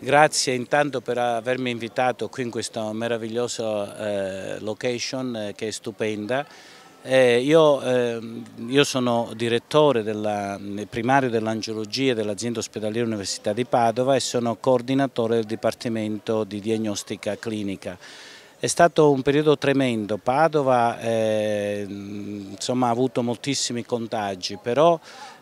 Grazie intanto per avermi invitato qui in questa meravigliosa eh, location eh, che è stupenda. Eh, io, ehm, io, sono direttore della, eh, primario dell'angiologia dell'azienda ospedaliera Università di Padova e sono coordinatore del Dipartimento di Diagnostica Clinica. È stato un periodo tremendo, Padova eh, insomma, ha avuto moltissimi contagi, però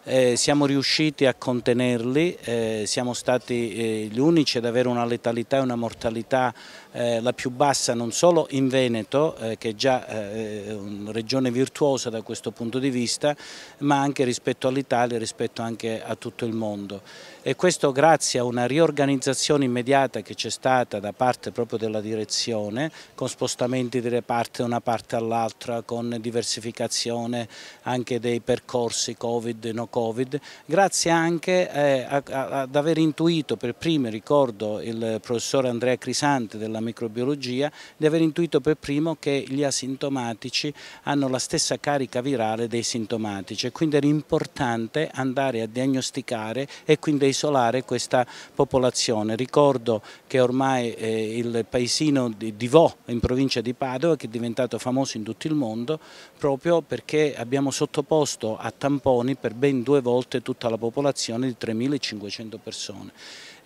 eh, siamo riusciti a contenerli, eh, siamo stati eh, gli unici ad avere una letalità e una mortalità eh, la più bassa non solo in Veneto, eh, che è già eh, una regione virtuosa da questo punto di vista, ma anche rispetto all'Italia, e rispetto anche a tutto il mondo. E questo grazie a una riorganizzazione immediata che c'è stata da parte proprio della direzione, con spostamenti di reparti da una parte all'altra, con diversificazione anche dei percorsi Covid, no Covid, grazie anche eh, a, a, ad aver intuito per primo, ricordo il professor Andrea Crisante della microbiologia, di aver intuito per primo che gli asintomatici hanno la stessa carica virale dei sintomatici e quindi era importante andare a diagnosticare e quindi isolare questa popolazione. Ricordo che ormai eh, il paesino di, di Vaux in provincia di Padova che è diventato famoso in tutto il mondo proprio perché abbiamo sottoposto a tamponi per ben due volte tutta la popolazione di 3.500 persone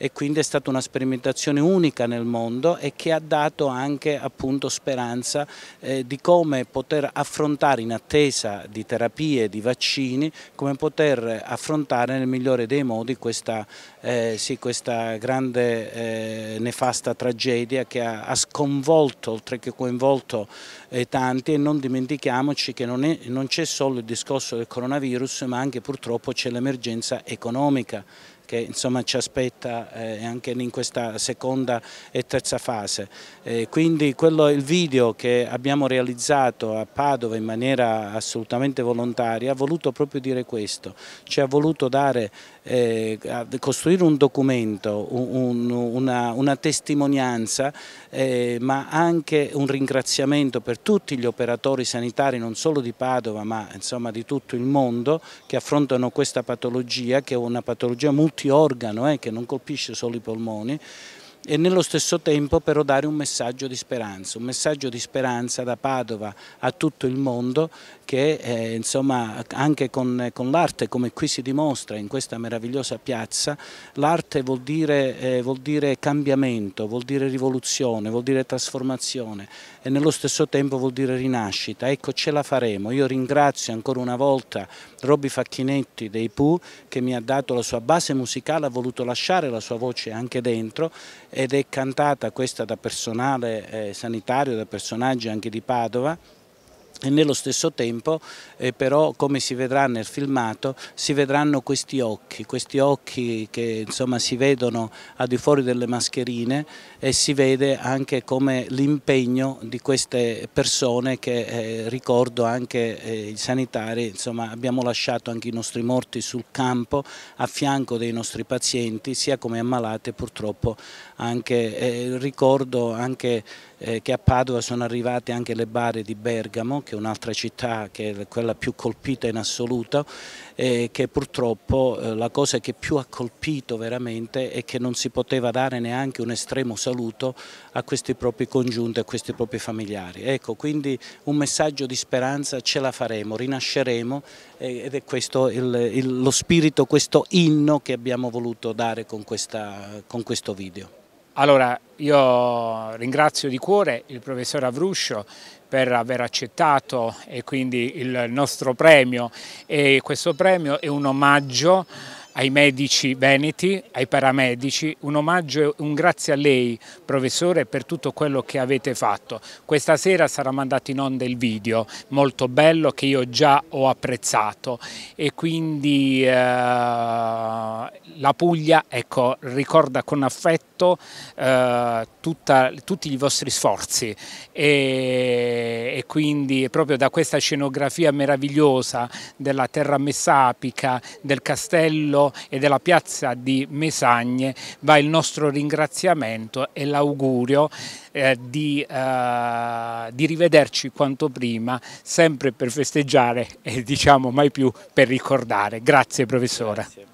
e quindi è stata una sperimentazione unica nel mondo e che ha dato anche appunto speranza eh, di come poter affrontare in attesa di terapie, di vaccini, come poter affrontare nel migliore dei modi questa, eh, sì, questa grande eh, nefasta tragedia che ha, ha, sconvolto oltre che coinvolto eh, tanti e non dimentichiamoci che non c'è solo il discorso del coronavirus ma anche purtroppo c'è l'emergenza economica che insomma, ci aspetta eh, anche in questa seconda e terza fase. Eh, quindi quello, il video che abbiamo realizzato a Padova in maniera assolutamente volontaria ha voluto proprio dire questo, ci ha voluto dare eh, costruire un documento, un, una, una, testimonianza, eh, ma anche un ringraziamento per tutti gli operatori sanitari, non solo di Padova, ma insomma, di tutto il mondo, che affrontano questa patologia, che è una patologia multiorgano, eh, che non colpisce solo i polmoni, e nello stesso tempo però dare un messaggio di speranza, un messaggio di speranza da Padova a tutto il mondo che eh, insomma, anche con, con l'arte come qui si dimostra in questa meravigliosa piazza, l'arte vuol, eh, vuol, dire cambiamento, vuol dire rivoluzione, vuol dire trasformazione e nello stesso tempo vuol dire rinascita, ecco ce la faremo, io ringrazio ancora una volta Robby Facchinetti dei Pooh che mi ha dato la sua base musicale, ha voluto lasciare la sua voce anche dentro ed è cantata questa da personale eh, sanitario, da personaggi anche di Padova e nello stesso tempo eh, però come si vedrà nel filmato si vedranno questi occhi, questi occhi che insomma, si vedono al di fuori delle mascherine e si vede anche come l'impegno di queste persone che eh, ricordo anche eh, i sanitari, insomma, abbiamo lasciato anche i nostri morti sul campo a fianco dei nostri pazienti sia come ammalate purtroppo anche eh, ricordo anche eh, che a Padova sono arrivate anche le bare di Bergamo, che è un'altra città che è quella più colpita in assoluto, e che purtroppo eh, la cosa che più ha colpito veramente è che non si poteva dare neanche un estremo saluto a questi propri congiunti, a questi propri familiari. Ecco, quindi un messaggio di speranza, ce la faremo, rinasceremo ed è questo il, il, lo spirito, questo inno che abbiamo voluto dare con, questa, con questo video. Allora, io ringrazio di cuore il professor Avruscio per aver accettato e quindi il nostro premio e questo premio è un omaggio ai medici veneti, ai paramedici, un omaggio e un grazie a lei professore per tutto quello che avete fatto. Questa sera sarà mandato in onda il video, molto bello che io già ho apprezzato e quindi eh, la Puglia ecco, ricorda con affetto conto eh, tutta, tutti i vostri sforzi e, e, quindi proprio da questa scenografia meravigliosa della terra messapica, del castello e della piazza di Mesagne va il nostro ringraziamento e l'augurio eh, di, eh, di rivederci quanto prima, sempre per festeggiare e diciamo mai più per ricordare. Grazie professore. Grazie.